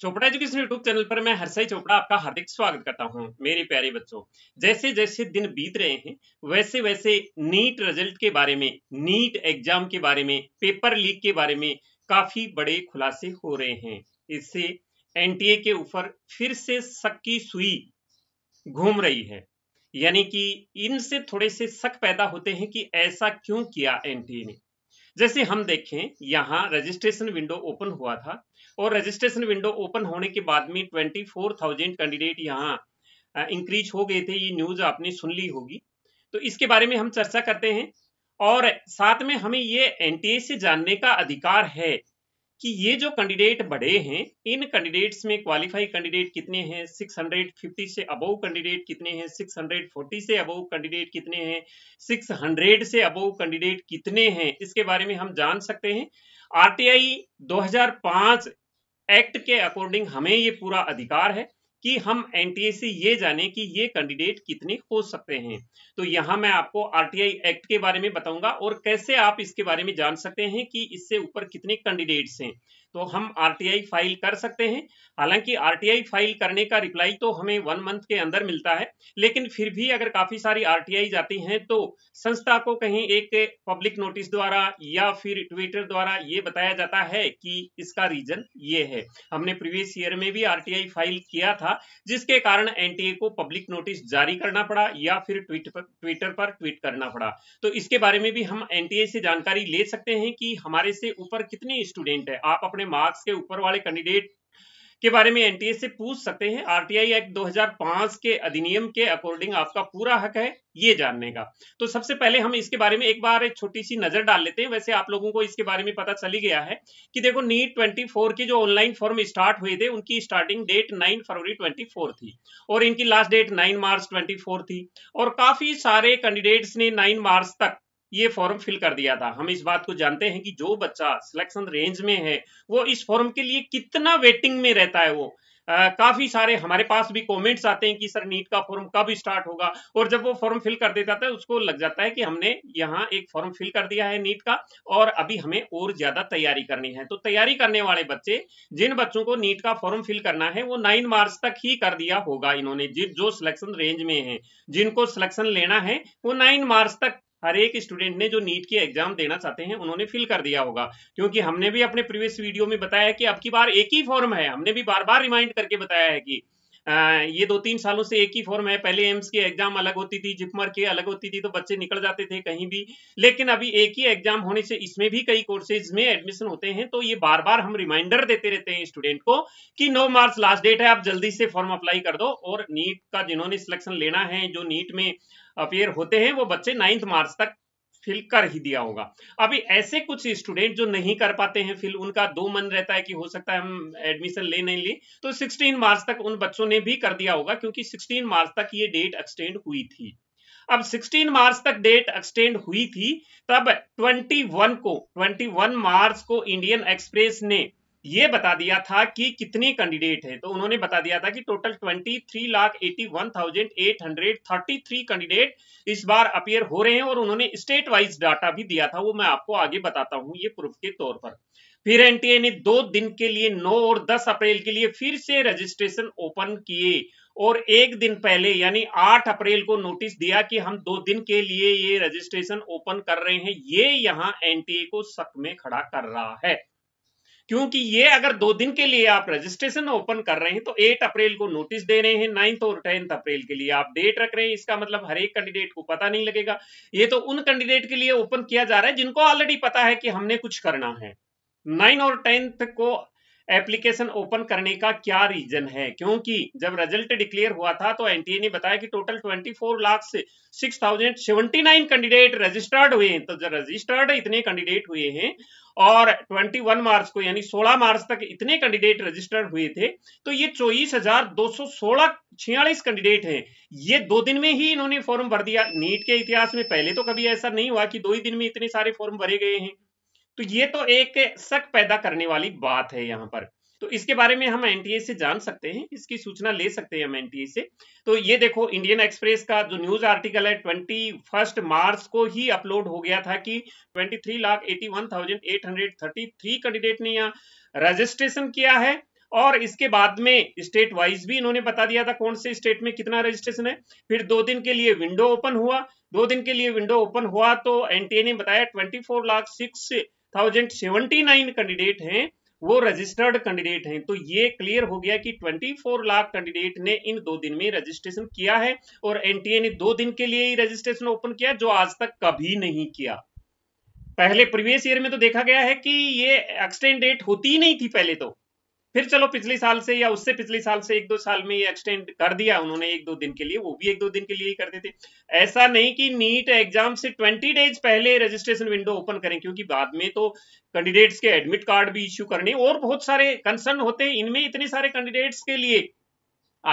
Chopra education YouTube channel पर मैं हरसाई चोपड़ा आपका हार्दिक स्वागत करता हूं मेरे प्यारे बच्चों जैसे जैसे दिन बीत रहे हैं वैसे वैसे नीट रिजल्ट के बारे में नीट एग्जाम के बारे में पेपर लीक के बारे में काफी बड़े खुलासे हो रहे हैं इससे एनटीए के ऊपर फिर से सक्की सुई घूम रही है यानी कि इनसे थोड़े से शक पैदा होते हैं कि ऐसा क्यों किया एनटीए ने जैसे हम देखें यहाँ रजिस्ट्रेशन विंडो ओपन हुआ था और रजिस्ट्रेशन विंडो ओपन होने के बाद में ट्वेंटी फोर थाउजेंड कैंडिडेट यहाँ इंक्रीज हो गए थे ये न्यूज़ आपने सुन ली होगी तो इसके बारे में हम चर्चा करते हैं और साथ में हमें ये एन से जानने का अधिकार है कि ये जो कैंडिडेट बढ़े हैं इन कैंडिडेट्स में क्वालिफाई कैंडिडेट कितने हैं 650 से अबव कैंडिडेट कितने हैं 640 से अबव कैंडिडेट कितने हैं 600 से अबव कैंडिडेट कितने हैं इसके बारे में हम जान सकते हैं आरटीआई एक्ट के अकॉर्डिंग हमें ये पूरा अधिकार है कि हम एनटीए से ये जाने कि ये कैंडिडेट कितने हो सकते हैं तो यहाँ मैं आपको आरटीआई एक्ट के बारे में बताऊंगा और कैसे आप इसके बारे में जान सकते हैं कि इससे ऊपर कितने कैंडिडेट्स हैं तो हम आरटीआई फाइल कर सकते हैं हालांकि आरटीआई फाइल करने का रिप्लाई तो हमें वन मंथ के अंदर मिलता है लेकिन फिर भी अगर काफी सारी आरटीआई जाती हैं तो संस्था को कहीं एक पब्लिक नोटिस द्वारा या फिर ट्विटर द्वारा ये बताया जाता है कि इसका रीजन ये है हमने प्रीवियस ईयर में भी आर फाइल किया था था जिसके कारण एनटीए को पब्लिक नोटिस जारी करना पड़ा या फिर ट्वीट पर ट्विटर पर ट्वीट करना पड़ा तो इसके बारे में भी हम एनटीए से जानकारी ले सकते हैं कि हमारे से ऊपर कितने स्टूडेंट है आप अपने मार्क्स के ऊपर वाले कैंडिडेट के बारे में एनटीए से पूछ सकते हैं आरटीआई एक्ट 2005 के अधिनियम के अकॉर्डिंग आपका पूरा हक है ये जानने का तो सबसे पहले हम इसके बारे में एक बार एक छोटी सी नजर डाल लेते हैं वैसे आप लोगों को इसके बारे में पता चली गया है कि देखो नीट ट्वेंटी के जो ऑनलाइन फॉर्म स्टार्ट हुए थे उनकी स्टार्टिंग डेट नाइन फरवरी ट्वेंटी थी और इनकी last date nine March twenty थी और काफी सारे कैंडिडेट्स ने नाइन मार्च तक ये फॉर्म फिल कर दिया था हम इस बात को जानते हैं कि जो बच्चा सिलेक्शन रेंज में है वो इस फॉर्म के लिए कितना वेटिंग में रहता है वो Uh, काफी सारे हमारे पास भी कमेंट्स आते हैं कि सर नीट का फॉर्म कब स्टार्ट होगा और जब वो फॉर्म फिल कर देता है उसको लग जाता है कि हमने यहाँ एक फॉर्म फिल कर दिया है नीट का और अभी हमें और ज्यादा तैयारी करनी है तो तैयारी करने वाले बच्चे जिन बच्चों को नीट का फॉर्म फिल करना है वो नाइन मार्च तक ही कर दिया होगा इन्होंने जो सिलेक्शन रेंज में है जिनको सिलेक्शन लेना है वो नाइन मार्च तक हर एक स्टूडेंट ने जो नीट की एग्जाम देना चाहते हैं उन्होंने फिल कर दिया होगा क्योंकि हमने भी अपने प्रीवियस वीडियो में बताया कि अब की बार एक ही फॉर्म है हमने भी बार बार रिमाइंड करके बताया है कि आ, ये दो तीन सालों से एक ही फॉर्म है पहले एम्स की एग्जाम अलग होती थी जिपमर की अलग होती थी तो बच्चे निकल जाते थे कहीं भी लेकिन अभी एक ही एग्जाम होने से इसमें भी कई कोर्सेज में एडमिशन होते हैं तो ये बार बार हम रिमाइंडर देते रहते हैं स्टूडेंट को कि 9 मार्च लास्ट डेट है आप जल्दी से फॉर्म अप्लाई कर दो और नीट का जिन्होंने सिलेक्शन लेना है जो नीट में अपेयर होते हैं वो बच्चे नाइन्थ मार्च तक फिल कर ही दिया होगा अभी ऐसे कुछ स्टूडेंट जो नहीं कर पाते हैं फिल उनका दो मन रहता है कि हो सकता है हम एडमिशन ले नहीं ले तो 16 मार्च तक उन बच्चों ने भी कर दिया होगा क्योंकि 16 मार्च तक ये डेट एक्सटेंड हुई थी अब 16 मार्च तक डेट एक्सटेंड हुई थी तब 21 को 21 मार्च को इंडियन एक्सप्रेस ने ये बता दिया था कि कितने कैंडिडेट हैं तो उन्होंने बता दिया था कि total twenty three lakh eighty one thousand eight hundred thirty three candidate इस बार अपियर हो रहे हैं और उन्होंने स्टेट वाइज डाटा भी दिया था वो मैं आपको आगे बताता हूं ये प्रूफ के तौर पर फिर एनटीए ने दो दिन के लिए 9 और 10 अप्रैल के लिए फिर से रजिस्ट्रेशन ओपन किए और एक दिन पहले यानी 8 अप्रैल को नोटिस दिया कि हम दो दिन के लिए ये रजिस्ट्रेशन ओपन कर रहे हैं ये यहां एनटीए को शक में खड़ा कर रहा है क्योंकि ये अगर दो दिन के लिए आप रजिस्ट्रेशन ओपन कर रहे हैं तो 8 अप्रैल को नोटिस दे रहे हैं नाइन्थ और टेंथ अप्रैल के लिए आप डेट रख रहे हैं इसका मतलब हर एक कैंडिडेट को पता नहीं लगेगा ये तो उन कैंडिडेट के लिए ओपन किया जा रहा है जिनको ऑलरेडी पता है कि हमने कुछ करना है नाइन और टेंथ को एप्लीकेशन ओपन करने का क्या रीजन है क्योंकि जब रिजल्ट डिक्लेयर हुआ था तो एनटीए ने बताया कि टोटल 24 लाख से 6079 कैंडिडेट रजिस्टर्ड हुए हैं तो जब रजिस्टर्ड इतने कैंडिडेट हुए हैं और 21 मार्च को यानी 16 मार्च तक इतने कैंडिडेट रजिस्टर्ड हुए थे तो ये चौबीस हजार दो सौ सोलह छियालीस कैंडिडेट हैं ये दो दिन में ही इन्होंने फॉर्म भर दिया नीट के इतिहास में पहले तो कभी ऐसा नहीं हुआ कि दो ही दिन में इतने सारे फॉर्म भरे गए हैं तो ये तो एक शक पैदा करने वाली बात है यहाँ पर तो इसके बारे में हम एनटीए से जान सकते हैं इसकी सूचना ले सकते हैं हम एनटीए से तो ये देखो इंडियन एक्सप्रेस का जो न्यूज आर्टिकल है ट्वेंटी फर्स्ट मार्च को ही अपलोड हो गया था कि twenty three lakh eighty one thousand eight hundred thirty three candidate ने यहाँ रजिस्ट्रेशन किया है और इसके बाद में स्टेट वाइज भी इन्होंने बता दिया था कौन से स्टेट में कितना रजिस्ट्रेशन है फिर दो दिन के लिए विंडो ओपन हुआ दो दिन के लिए विंडो ओपन हुआ तो एनटीए ने बताया twenty four lakh six thousand seventy nine candidate हैं वो रजिस्टर्ड कैंडिडेट हैं तो ये क्लियर हो गया कि 24 लाख कैंडिडेट ने इन दो दिन में रजिस्ट्रेशन किया है और एनटीए ने दो दिन के लिए ही रजिस्ट्रेशन ओपन किया जो आज तक कभी नहीं किया पहले प्रीवियस ईयर में तो देखा गया है कि ये एक्सटेंड डेट होती ही नहीं थी पहले तो फिर चलो पिछले साल से या उससे पिछले साल से एक दो साल में ये एक्सटेंड कर दिया उन्होंने एक दो दिन के लिए वो भी एक दो दिन के लिए ही करते थे ऐसा नहीं कि नीट एग्जाम से ट्वेंटी डेज पहले रजिस्ट्रेशन विंडो ओपन करें क्योंकि बाद में तो कैंडिडेट्स के एडमिट कार्ड भी इश्यू करने और बहुत सारे कंसर्न होते हैं इनमें इतने सारे कैंडिडेट्स के लिए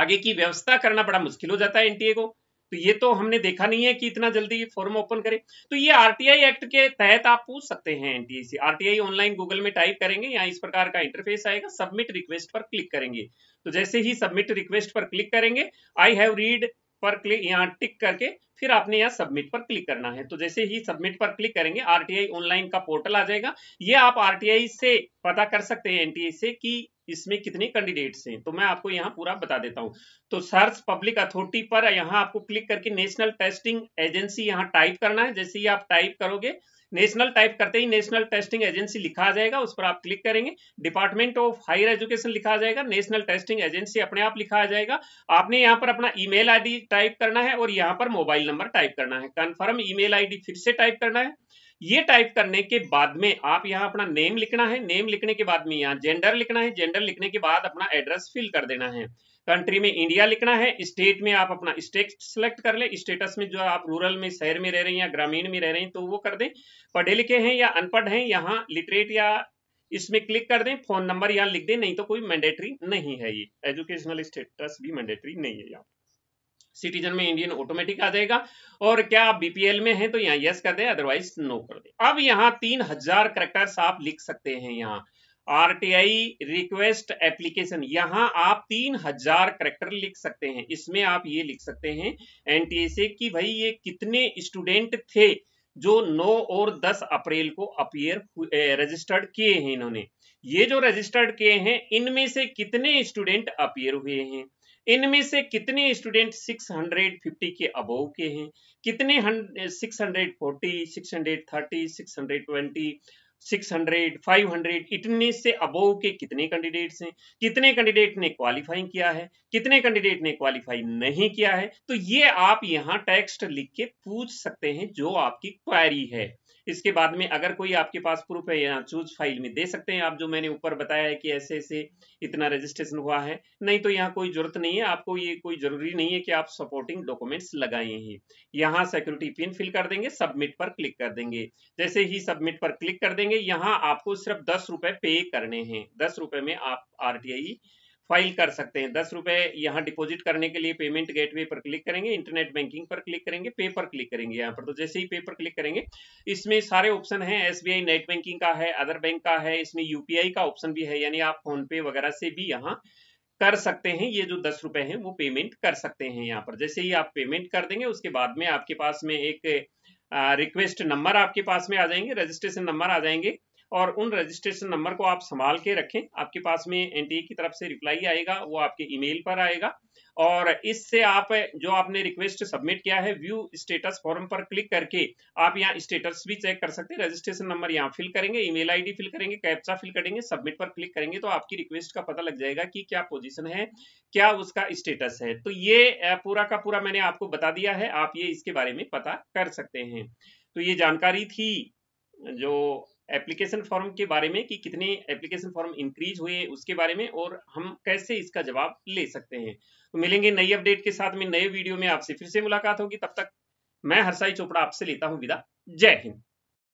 आगे की व्यवस्था करना बड़ा मुश्किल हो जाता है एनटीए को तो ये तो हमने देखा नहीं है कि इतना जल्दी फॉर्म ओपन करें तो ये आरटीआई एक्ट के तहत आप पूछ सकते हैं N T RTI online Google में टाइप करेंगे या इस प्रकार का इंटरफेस आएगा सबमिट रिक्वेस्ट पर क्लिक करेंगे तो जैसे ही सबमिट रिक्वेस्ट पर क्लिक करेंगे आई हैव रीड पर क्लिक यहाँ टिक करके फिर आपने यहाँ सबमिट पर क्लिक करना है तो जैसे ही सबमिट पर क्लिक करेंगे आरटीआई ऑनलाइन का पोर्टल आ जाएगा ये आप आरटीआई से पता कर सकते हैं एनटीए से कि इसमें कितने कैंडिडेट्स हैं तो मैं आपको यहाँ पूरा बता देता हूँ तो सर्च पब्लिक अथॉरिटी पर यहाँ आपको क्लिक करके नेशनल टेस्टिंग एजेंसी यहाँ टाइप करना है जैसे ही आप टाइप करोगे नेशनल टाइप करते ही नेशनल टेस्टिंग एजेंसी लिखा जाएगा उस पर आप क्लिक करेंगे डिपार्टमेंट ऑफ हायर एजुकेशन लिखा जाएगा नेशनल टेस्टिंग एजेंसी अपने आप लिखा आ जाएगा आपने यहाँ पर अपना ईमेल आईडी टाइप करना है और यहाँ पर मोबाइल नंबर टाइप करना है कन्फर्म ईमेल आईडी फिर से टाइप करना है ये टाइप करने के बाद में आप यहाँ अपना नेम लिखना है नेम लिखने के बाद में यहाँ जेंडर लिखना है जेंडर लिखने के बाद अपना एड्रेस फिल कर देना है कंट्री में इंडिया लिखना है स्टेट में आप अपना स्टेट सिलेक्ट कर ले स्टेटस में जो आप रूरल में शहर में रह रहे हैं या ग्रामीण में रह रहे हैं तो वो कर दें पढ़े लिखे हैं या अनपढ़ हैं यहाँ लिटरेट या इसमें क्लिक कर दें फोन नंबर यहाँ लिख दें नहीं तो कोई मैंडेटरी नहीं है ये एजुकेशनल स्टेटस भी मैंडेटरी नहीं है यहाँ सिटीजन में इंडियन ऑटोमेटिक आ जाएगा और क्या आप बीपीएल में हैं तो यहाँ यस कर दे अदरवाइज नो कर दे अब यहाँ तीन हजार करेक्टर्स आप लिख सकते हैं यहाँ आरटीआई रिक्वेस्ट एप्लीकेशन यहाँ आप तीन हजार करेक्टर लिख सकते हैं इसमें आप ये लिख सकते हैं एनटीए से कि भाई ये कितने स्टूडेंट थे जो 9 और 10 अप्रैल को अपियर रजिस्टर्ड किए हैं इन्होंने ये जो रजिस्टर्ड किए हैं इनमें से कितने स्टूडेंट अपियर हुए हैं इनमें से कितने स्टूडेंट 650 के अबोव के हैं कितने 640, 630, 620 600, 500 इतने से अबोव के कितने कैंडिडेट्स हैं कितने कैंडिडेट ने क्वालिफाई किया है कितने कैंडिडेट ने क्वालिफाई नहीं किया है तो ये आप यहाँ टेक्स्ट लिख के पूछ सकते हैं जो आपकी क्वायरी है इसके बाद में अगर कोई आपके पास प्रूफ है यहाँ चूज फाइल में दे सकते हैं आप जो मैंने ऊपर बताया है कि ऐसे ऐसे इतना रजिस्ट्रेशन हुआ है नहीं तो यहाँ कोई जरूरत नहीं है आपको ये कोई जरूरी नहीं है कि आप सपोर्टिंग डॉक्यूमेंट्स लगाए हैं यहाँ सिक्योरिटी पिन फिल कर देंगे सबमिट पर क्लिक कर देंगे जैसे ही सबमिट पर क्लिक कर देंगे करेंगे यहाँ आपको सिर्फ दस रुपए पे करने हैं दस रुपए में आप आरटीआई फाइल कर सकते हैं दस रुपए यहाँ डिपॉजिट करने के लिए पेमेंट गेटवे पर क्लिक करेंगे इंटरनेट बैंकिंग पर क्लिक करेंगे पे पर क्लिक करेंगे यहाँ पर तो जैसे ही पे पर क्लिक करेंगे इसमें सारे ऑप्शन हैं एसबीआई नेट बैंकिंग का है अदर बैंक का है इसमें यूपीआई का ऑप्शन भी है यानी आप फोन पे वगैरह से भी यहाँ कर सकते हैं ये जो दस रुपए हैं वो पेमेंट कर सकते हैं यहाँ पर जैसे ही आप पेमेंट कर देंगे उसके बाद में आपके पास में एक रिक्वेस्ट नंबर आपके पास में आ जाएंगे रजिस्ट्रेशन नंबर आ जाएंगे और उन रजिस्ट्रेशन नंबर को आप संभाल के रखें आपके पास में एन की तरफ से रिप्लाई आएगा वो आपके ईमेल पर आएगा और इससे आप जो आपने रिक्वेस्ट सबमिट किया है व्यू स्टेटस फॉर्म पर क्लिक करके आप यहाँ स्टेटस भी चेक कर सकते हैं रजिस्ट्रेशन नंबर यहाँ फिल करेंगे ईमेल आईडी फिल करेंगे कैप्चा फिल करेंगे सबमिट पर क्लिक करेंगे तो आपकी रिक्वेस्ट का पता लग जाएगा कि क्या पोजीशन है क्या उसका स्टेटस है तो ये पूरा का पूरा मैंने आपको बता दिया है आप ये इसके बारे में पता कर सकते हैं तो ये जानकारी थी जो एप्लीकेशन फॉर्म के बारे में कि कितने एप्लीकेशन फॉर्म इंक्रीज हुए उसके बारे में और हम कैसे इसका जवाब ले सकते हैं तो मिलेंगे नई अपडेट के साथ में नए वीडियो में आपसे फिर से मुलाकात होगी तब तक मैं हरसाई चोपड़ा आपसे लेता हूँ विदा जय हिंद